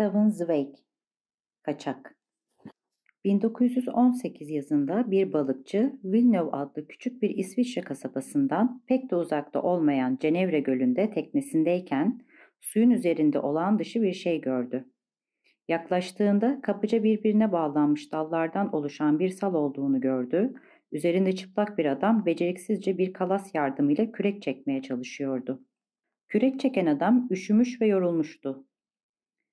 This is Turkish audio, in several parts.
Stephen Zweig Kaçak 1918 yazında bir balıkçı Villeneuve adlı küçük bir İsviçre kasabasından pek de uzakta olmayan Cenevre Gölü'nde teknesindeyken suyun üzerinde olağan dışı bir şey gördü. Yaklaştığında kapıca birbirine bağlanmış dallardan oluşan bir sal olduğunu gördü. Üzerinde çıplak bir adam beceriksizce bir kalas yardımıyla kürek çekmeye çalışıyordu. Kürek çeken adam üşümüş ve yorulmuştu.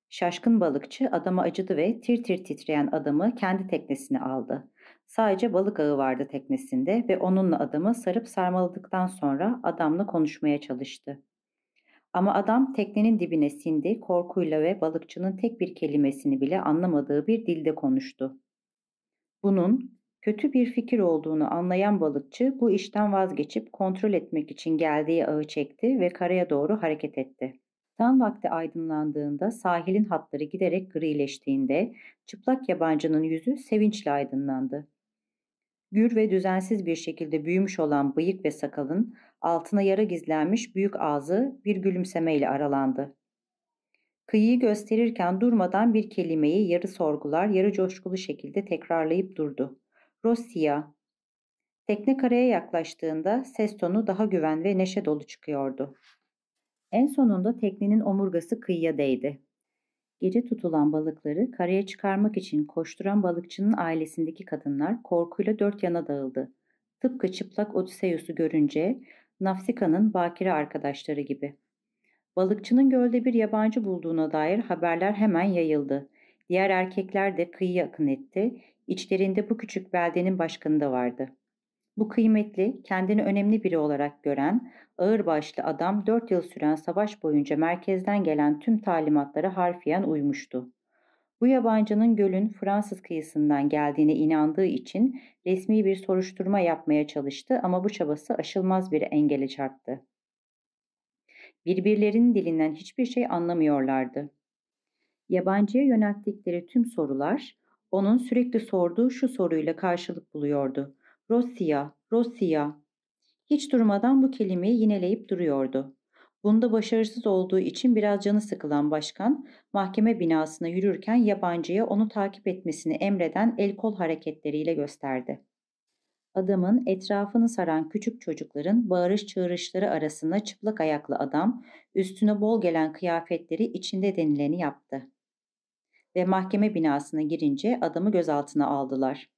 Şaşkın balıkçı adama acıdı ve tir tir titreyen adamı kendi teknesine aldı. Sadece balık ağı vardı teknesinde ve onunla adamı sarıp sarmaladıktan sonra adamla konuşmaya çalıştı. Ama adam teknenin dibine sindi, korkuyla ve balıkçının tek bir kelimesini bile anlamadığı bir dilde konuştu. Bunun kötü bir fikir olduğunu anlayan balıkçı bu işten vazgeçip kontrol etmek için geldiği ağı çekti ve karaya doğru hareket etti. Tam vakti aydınlandığında sahilin hatları giderek grileştiğinde çıplak yabancının yüzü sevinçle aydınlandı. Gür ve düzensiz bir şekilde büyümüş olan bıyık ve sakalın altına yara gizlenmiş büyük ağzı bir gülümsemeyle aralandı. Kıyıyı gösterirken durmadan bir kelimeyi yarı sorgular, yarı coşkulu şekilde tekrarlayıp durdu. Rosia. Tekne karaya yaklaştığında ses tonu daha güven ve neşe dolu çıkıyordu. En sonunda teknenin omurgası kıyıya değdi. Gece tutulan balıkları karaya çıkarmak için koşturan balıkçının ailesindeki kadınlar korkuyla dört yana dağıldı. Tıpkı çıplak Odysseus'u görünce Nafsika'nın bakire arkadaşları gibi. Balıkçının gölde bir yabancı bulduğuna dair haberler hemen yayıldı. Diğer erkekler de kıyıya akın etti. İçlerinde bu küçük beldenin başkanı da vardı.'' Bu kıymetli, kendini önemli biri olarak gören, ağırbaşlı adam 4 yıl süren savaş boyunca merkezden gelen tüm talimatlara harfiyen uymuştu. Bu yabancının gölün Fransız kıyısından geldiğine inandığı için resmi bir soruşturma yapmaya çalıştı ama bu çabası aşılmaz bir engele çarptı. Birbirlerinin dilinden hiçbir şey anlamıyorlardı. Yabancıya yönelttikleri tüm sorular onun sürekli sorduğu şu soruyla karşılık buluyordu. Rusya, Rusya. Hiç durmadan bu kelimeyi yineleyip duruyordu. Bunda başarısız olduğu için biraz canı sıkılan başkan, mahkeme binasına yürürken yabancıya onu takip etmesini emreden el kol hareketleriyle gösterdi. Adamın etrafını saran küçük çocukların bağırış çığırışları arasında çıplak ayaklı adam, üstüne bol gelen kıyafetleri içinde denileni yaptı. Ve mahkeme binasına girince adamı gözaltına aldılar.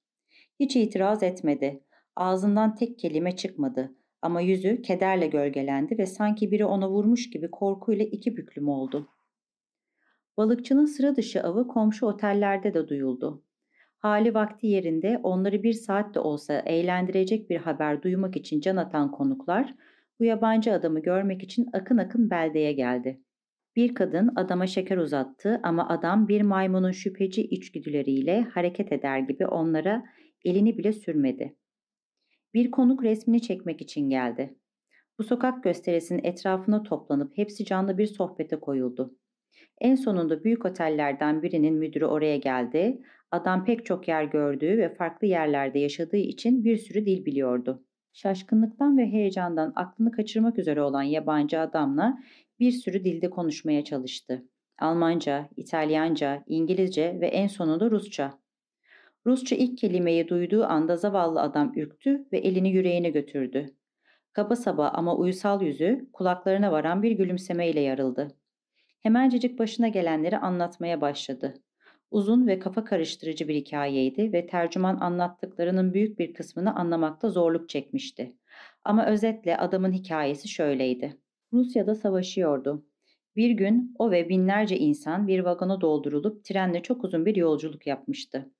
Hiç itiraz etmedi. Ağzından tek kelime çıkmadı ama yüzü kederle gölgelendi ve sanki biri ona vurmuş gibi korkuyla iki büklüm oldu. Balıkçının sıra dışı avı komşu otellerde de duyuldu. Hali vakti yerinde onları bir saat de olsa eğlendirecek bir haber duymak için can atan konuklar bu yabancı adamı görmek için akın akın beldeye geldi. Bir kadın adama şeker uzattı ama adam bir maymunun şüpheci içgüdüleriyle hareket eder gibi onlara Elini bile sürmedi. Bir konuk resmini çekmek için geldi. Bu sokak gösterisinin etrafına toplanıp hepsi canlı bir sohbete koyuldu. En sonunda büyük otellerden birinin müdürü oraya geldi. Adam pek çok yer gördüğü ve farklı yerlerde yaşadığı için bir sürü dil biliyordu. Şaşkınlıktan ve heyecandan aklını kaçırmak üzere olan yabancı adamla bir sürü dilde konuşmaya çalıştı. Almanca, İtalyanca, İngilizce ve en sonunda Rusça. Rusça ilk kelimeyi duyduğu anda zavallı adam ürktü ve elini yüreğine götürdü. Kaba saba ama uysal yüzü kulaklarına varan bir gülümsemeyle yarıldı. Hemencecik başına gelenleri anlatmaya başladı. Uzun ve kafa karıştırıcı bir hikayeydi ve tercüman anlattıklarının büyük bir kısmını anlamakta zorluk çekmişti. Ama özetle adamın hikayesi şöyleydi. Rusya'da savaşıyordu. Bir gün o ve binlerce insan bir vagona doldurulup trenle çok uzun bir yolculuk yapmıştı.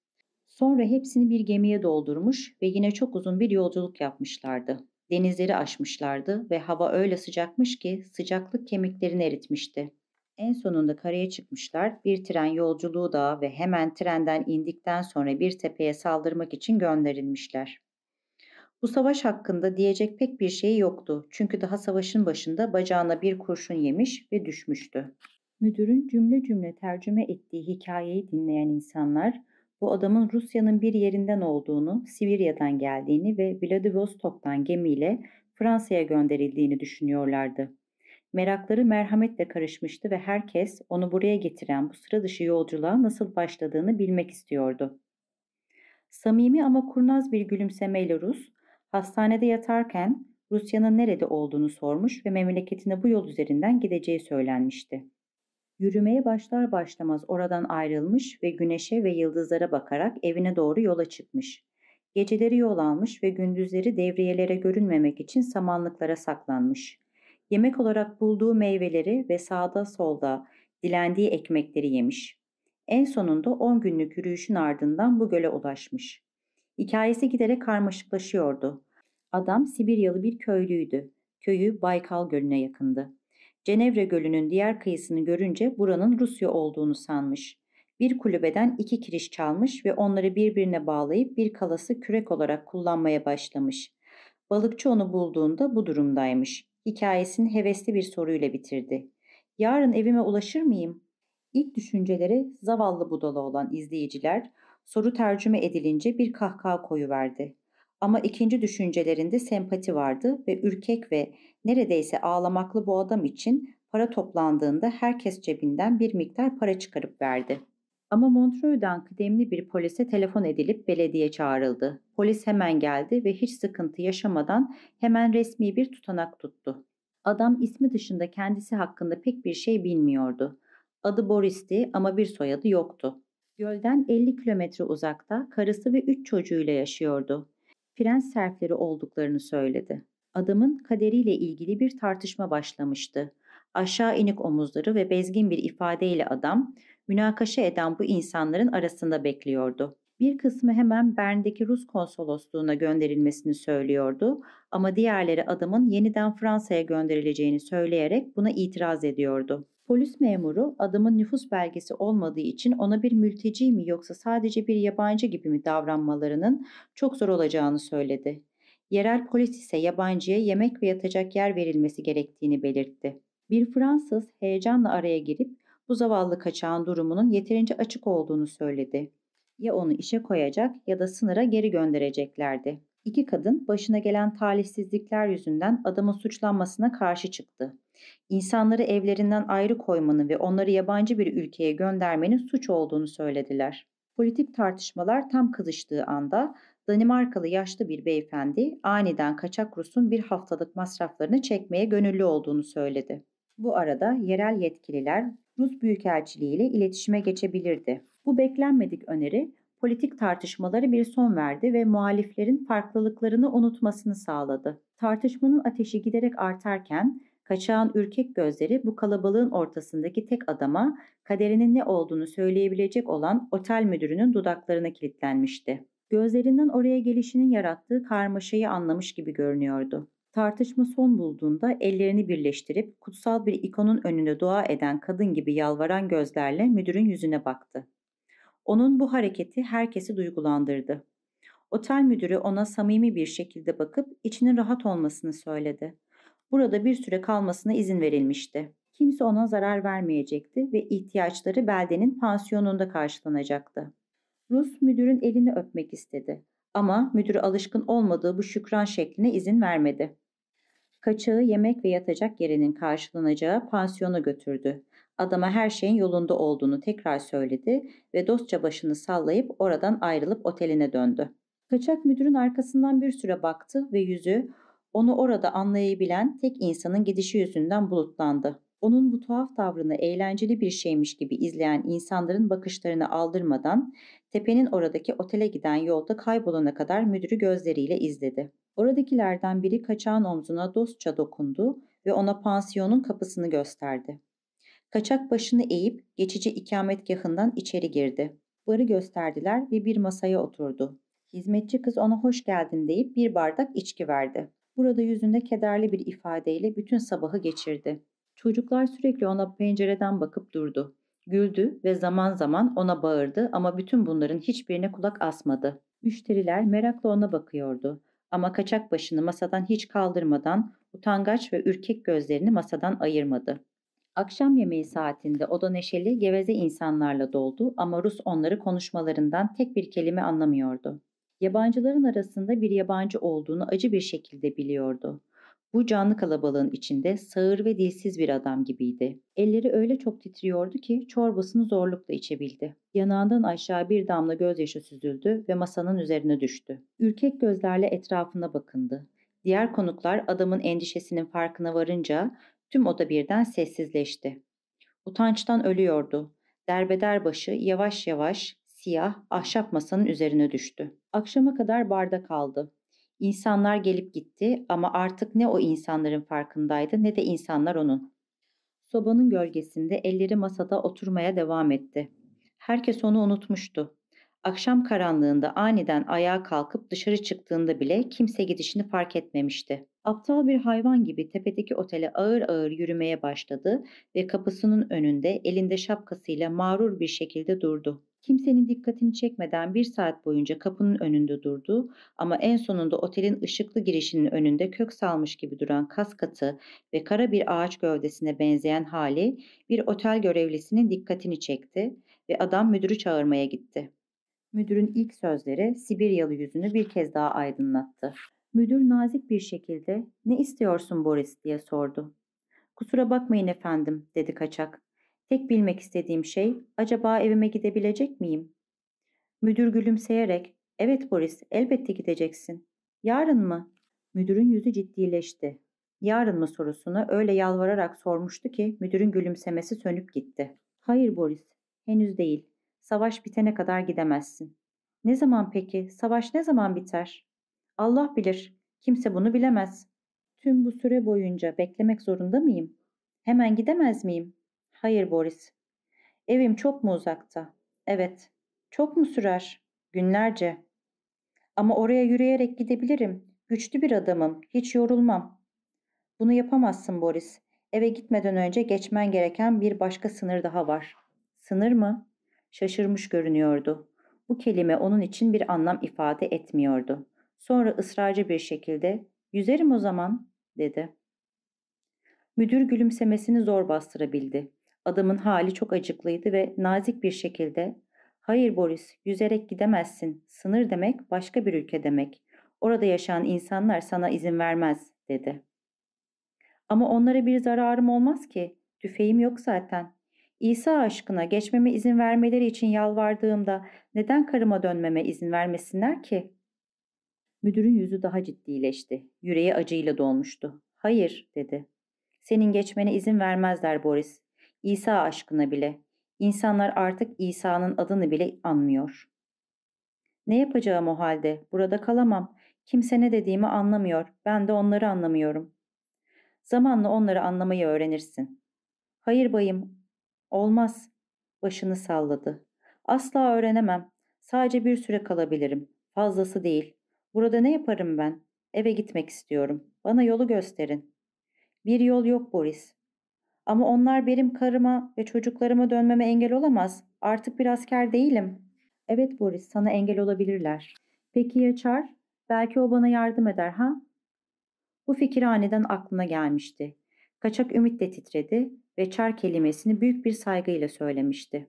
Sonra hepsini bir gemiye doldurmuş ve yine çok uzun bir yolculuk yapmışlardı. Denizleri aşmışlardı ve hava öyle sıcakmış ki sıcaklık kemiklerini eritmişti. En sonunda karaya çıkmışlar, bir tren yolculuğu da ve hemen trenden indikten sonra bir tepeye saldırmak için gönderilmişler. Bu savaş hakkında diyecek pek bir şey yoktu çünkü daha savaşın başında bacağına bir kurşun yemiş ve düşmüştü. Müdürün cümle cümle tercüme ettiği hikayeyi dinleyen insanlar bu adamın Rusya'nın bir yerinden olduğunu, Sibirya'dan geldiğini ve Vladivostok'tan gemiyle Fransa'ya gönderildiğini düşünüyorlardı. Merakları merhametle karışmıştı ve herkes onu buraya getiren bu sıra dışı yolculuğa nasıl başladığını bilmek istiyordu. Samimi ama kurnaz bir gülümsemeyle Rus, hastanede yatarken Rusya'nın nerede olduğunu sormuş ve memleketine bu yol üzerinden gideceği söylenmişti. Yürümeye başlar başlamaz oradan ayrılmış ve güneşe ve yıldızlara bakarak evine doğru yola çıkmış. Geceleri yol almış ve gündüzleri devriyelere görünmemek için samanlıklara saklanmış. Yemek olarak bulduğu meyveleri ve sağda solda dilendiği ekmekleri yemiş. En sonunda 10 günlük yürüyüşün ardından bu göle ulaşmış. Hikayesi giderek karmaşıklaşıyordu. Adam Sibiryalı bir köylüydü. Köyü Baykal Gölü'ne yakındı. Cenevre Gölü'nün diğer kıyısını görünce buranın Rusya olduğunu sanmış. Bir kulübeden iki kiriş çalmış ve onları birbirine bağlayıp bir kalası kürek olarak kullanmaya başlamış. Balıkçı onu bulduğunda bu durumdaymış. Hikayesini hevesli bir soruyla bitirdi. Yarın evime ulaşır mıyım? İlk düşünceleri zavallı budala olan izleyiciler soru tercüme edilince bir kahkaha koyuverdi. Ama ikinci düşüncelerinde sempati vardı ve ürkek ve neredeyse ağlamaklı bu adam için para toplandığında herkes cebinden bir miktar para çıkarıp verdi. Ama Montreux'dan kıdemli bir polise telefon edilip belediye çağrıldı. Polis hemen geldi ve hiç sıkıntı yaşamadan hemen resmi bir tutanak tuttu. Adam ismi dışında kendisi hakkında pek bir şey bilmiyordu. Adı Boris'ti ama bir soyadı yoktu. Gölden 50 kilometre uzakta karısı ve 3 çocuğuyla yaşıyordu. Prens serfleri olduklarını söyledi. Adamın kaderiyle ilgili bir tartışma başlamıştı. Aşağı inik omuzları ve bezgin bir ifadeyle adam, münakaşa eden bu insanların arasında bekliyordu. Bir kısmı hemen Bern'deki Rus konsolosluğuna gönderilmesini söylüyordu ama diğerleri adamın yeniden Fransa'ya gönderileceğini söyleyerek buna itiraz ediyordu. Polis memuru adamın nüfus belgesi olmadığı için ona bir mülteci mi yoksa sadece bir yabancı gibi mi davranmalarının çok zor olacağını söyledi. Yerel polis ise yabancıya yemek ve yatacak yer verilmesi gerektiğini belirtti. Bir Fransız heyecanla araya girip bu zavallı kaçağın durumunun yeterince açık olduğunu söyledi. Ya onu işe koyacak ya da sınıra geri göndereceklerdi. İki kadın başına gelen talihsizlikler yüzünden adamın suçlanmasına karşı çıktı. İnsanları evlerinden ayrı koymanın ve onları yabancı bir ülkeye göndermenin suç olduğunu söylediler. Politik tartışmalar tam kızıştığı anda Danimarkalı yaşlı bir beyefendi aniden kaçak Rus'un bir haftalık masraflarını çekmeye gönüllü olduğunu söyledi. Bu arada yerel yetkililer Rus Büyükelçiliği ile iletişime geçebilirdi. Bu beklenmedik öneri politik tartışmaları bir son verdi ve muhaliflerin farklılıklarını unutmasını sağladı. Tartışmanın ateşi giderek artarken kaçağın ürkek gözleri bu kalabalığın ortasındaki tek adama kaderinin ne olduğunu söyleyebilecek olan otel müdürünün dudaklarına kilitlenmişti. Gözlerinden oraya gelişinin yarattığı karmaşayı anlamış gibi görünüyordu. Tartışma son bulduğunda ellerini birleştirip kutsal bir ikonun önünde dua eden kadın gibi yalvaran gözlerle müdürün yüzüne baktı. Onun bu hareketi herkesi duygulandırdı. Otel müdürü ona samimi bir şekilde bakıp içinin rahat olmasını söyledi. Burada bir süre kalmasına izin verilmişti. Kimse ona zarar vermeyecekti ve ihtiyaçları beldenin pansiyonunda karşılanacaktı. Rus müdürün elini öpmek istedi ama müdür alışkın olmadığı bu şükran şekline izin vermedi. Kaçağı yemek ve yatacak yerinin karşılanacağı pansiyona götürdü Adama her şeyin yolunda olduğunu tekrar söyledi ve dostça başını sallayıp oradan ayrılıp oteline döndü. Kaçak müdürün arkasından bir süre baktı ve yüzü onu orada anlayabilen tek insanın gidişi yüzünden bulutlandı. Onun bu tuhaf tavrını eğlenceli bir şeymiş gibi izleyen insanların bakışlarını aldırmadan tepenin oradaki otele giden yolda kaybolana kadar müdürü gözleriyle izledi. Oradakilerden biri kaçağın omzuna dostça dokundu ve ona pansiyonun kapısını gösterdi. Kaçak başını eğip geçici ikametgahından içeri girdi. Barı gösterdiler ve bir masaya oturdu. Hizmetçi kız ona hoş geldin deyip bir bardak içki verdi. Burada yüzünde kederli bir ifadeyle bütün sabahı geçirdi. Çocuklar sürekli ona pencereden bakıp durdu. Güldü ve zaman zaman ona bağırdı ama bütün bunların hiçbirine kulak asmadı. Müşteriler merakla ona bakıyordu ama kaçak başını masadan hiç kaldırmadan utangaç ve ürkek gözlerini masadan ayırmadı. Akşam yemeği saatinde oda neşeli, geveze insanlarla doldu ama Rus onları konuşmalarından tek bir kelime anlamıyordu. Yabancıların arasında bir yabancı olduğunu acı bir şekilde biliyordu. Bu canlı kalabalığın içinde sağır ve dilsiz bir adam gibiydi. Elleri öyle çok titriyordu ki çorbasını zorlukla içebildi. Yanağından aşağı bir damla gözyaşı süzüldü ve masanın üzerine düştü. Ürkek gözlerle etrafına bakındı. Diğer konuklar adamın endişesinin farkına varınca Tüm oda birden sessizleşti. Utançtan ölüyordu. Derbeder başı yavaş yavaş siyah ahşap masanın üzerine düştü. Akşama kadar barda kaldı. İnsanlar gelip gitti ama artık ne o insanların farkındaydı ne de insanlar onun. Sobanın gölgesinde elleri masada oturmaya devam etti. Herkes onu unutmuştu. Akşam karanlığında aniden ayağa kalkıp dışarı çıktığında bile kimse gidişini fark etmemişti. Aptal bir hayvan gibi tepedeki otele ağır ağır yürümeye başladı ve kapısının önünde elinde şapkasıyla mağrur bir şekilde durdu. Kimsenin dikkatini çekmeden bir saat boyunca kapının önünde durdu ama en sonunda otelin ışıklı girişinin önünde kök salmış gibi duran kaskatı ve kara bir ağaç gövdesine benzeyen hali bir otel görevlisinin dikkatini çekti ve adam müdürü çağırmaya gitti. Müdürün ilk sözleri Sibiryalı yüzünü bir kez daha aydınlattı. Müdür nazik bir şekilde ne istiyorsun Boris diye sordu. Kusura bakmayın efendim dedi kaçak. Tek bilmek istediğim şey acaba evime gidebilecek miyim? Müdür gülümseyerek evet Boris elbette gideceksin. Yarın mı? Müdürün yüzü ciddileşti. Yarın mı sorusunu öyle yalvararak sormuştu ki müdürün gülümsemesi sönüp gitti. Hayır Boris henüz değil. Savaş bitene kadar gidemezsin. Ne zaman peki? Savaş ne zaman biter? Allah bilir. Kimse bunu bilemez. Tüm bu süre boyunca beklemek zorunda mıyım? Hemen gidemez miyim? Hayır Boris. Evim çok mu uzakta? Evet. Çok mu sürer? Günlerce. Ama oraya yürüyerek gidebilirim. Güçlü bir adamım. Hiç yorulmam. Bunu yapamazsın Boris. Eve gitmeden önce geçmen gereken bir başka sınır daha var. Sınır mı? Şaşırmış görünüyordu. Bu kelime onun için bir anlam ifade etmiyordu. Sonra ısrarcı bir şekilde yüzerim o zaman dedi. Müdür gülümsemesini zor bastırabildi. Adamın hali çok acıklıydı ve nazik bir şekilde ''Hayır Boris, yüzerek gidemezsin. Sınır demek başka bir ülke demek. Orada yaşayan insanlar sana izin vermez.'' dedi. ''Ama onlara bir zararım olmaz ki. Tüfeğim yok zaten. İsa aşkına geçmeme izin vermeleri için yalvardığımda neden karıma dönmeme izin vermesinler ki?'' Müdürün yüzü daha ciddileşti. Yüreği acıyla dolmuştu. Hayır dedi. Senin geçmene izin vermezler Boris. İsa aşkına bile. İnsanlar artık İsa'nın adını bile anmıyor. Ne yapacağım o halde? Burada kalamam. Kimse ne dediğimi anlamıyor. Ben de onları anlamıyorum. Zamanla onları anlamayı öğrenirsin. Hayır bayım. Olmaz. Başını salladı. Asla öğrenemem. Sadece bir süre kalabilirim. Fazlası değil. Burada ne yaparım ben? Eve gitmek istiyorum. Bana yolu gösterin. Bir yol yok Boris. Ama onlar benim karıma ve çocuklarıma dönmeme engel olamaz. Artık bir asker değilim. Evet Boris, sana engel olabilirler. Peki ya Çar? Belki o bana yardım eder ha? Bu fikir aniden aklına gelmişti. Kaçak Ümit de titredi ve Çar kelimesini büyük bir saygıyla söylemişti.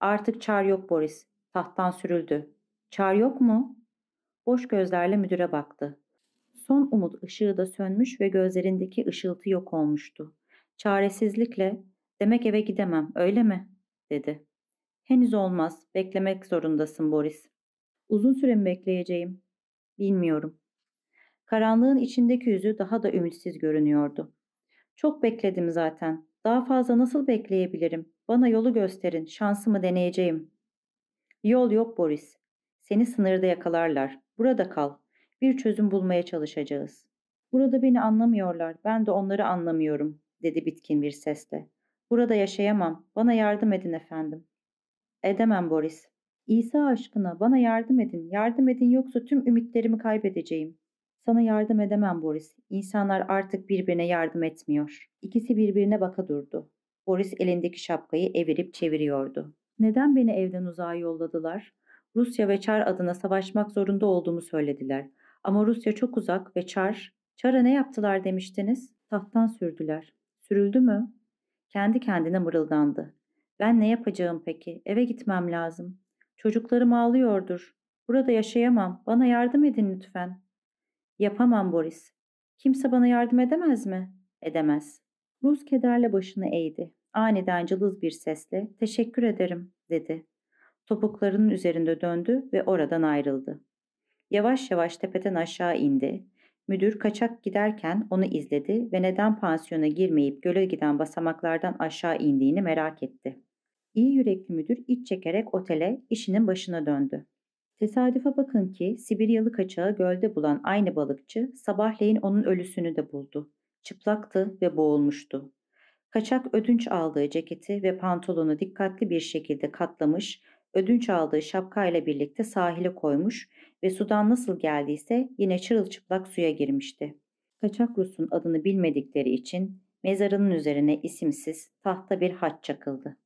Artık Çar yok Boris. Tahttan sürüldü. Çar yok mu? Boş gözlerle müdüre baktı. Son umut ışığı da sönmüş ve gözlerindeki ışıltı yok olmuştu. Çaresizlikle "Demek eve gidemem, öyle mi?" dedi. "Henüz olmaz. Beklemek zorundasın Boris." "Uzun süre mi bekleyeceğim?" "Bilmiyorum." Karanlığın içindeki yüzü daha da ümitsiz görünüyordu. "Çok bekledim zaten. Daha fazla nasıl bekleyebilirim? Bana yolu gösterin. Şansımı deneyeceğim." "Yol yok Boris. Seni sınırda yakalarlar. Burada kal. Bir çözüm bulmaya çalışacağız. Burada beni anlamıyorlar. Ben de onları anlamıyorum, dedi bitkin bir sesle. Burada yaşayamam. Bana yardım edin efendim. Edemem Boris. İsa aşkına bana yardım edin. Yardım edin yoksa tüm ümitlerimi kaybedeceğim. Sana yardım edemem Boris. İnsanlar artık birbirine yardım etmiyor. İkisi birbirine baka durdu. Boris elindeki şapkayı evirip çeviriyordu. Neden beni evden uzağa yolladılar? Rusya ve Çar adına savaşmak zorunda olduğumu söylediler. Ama Rusya çok uzak ve Çar, Çar'a ne yaptılar demiştiniz? Tahttan sürdüler. Sürüldü mü? Kendi kendine mırıldandı. Ben ne yapacağım peki? Eve gitmem lazım. Çocuklarım ağlıyordur. Burada yaşayamam. Bana yardım edin lütfen. Yapamam Boris. Kimse bana yardım edemez mi? Edemez. Rus kederle başını eğdi. Aniden cılız bir sesle teşekkür ederim dedi topuklarının üzerinde döndü ve oradan ayrıldı. Yavaş yavaş tepeden aşağı indi. Müdür kaçak giderken onu izledi ve neden pansiyona girmeyip göle giden basamaklardan aşağı indiğini merak etti. İyi yürekli müdür iç çekerek otele, işinin başına döndü. Tesadüfe bakın ki Sibiryalı kaçağı gölde bulan aynı balıkçı sabahleyin onun ölüsünü de buldu. Çıplaktı ve boğulmuştu. Kaçak ödünç aldığı ceketi ve pantolonu dikkatli bir şekilde katlamış, ödünç aldığı şapkayla birlikte sahile koymuş ve sudan nasıl geldiyse yine çırılçıplak suya girmişti. Kaçak Rus'un adını bilmedikleri için mezarının üzerine isimsiz tahta bir haç çakıldı.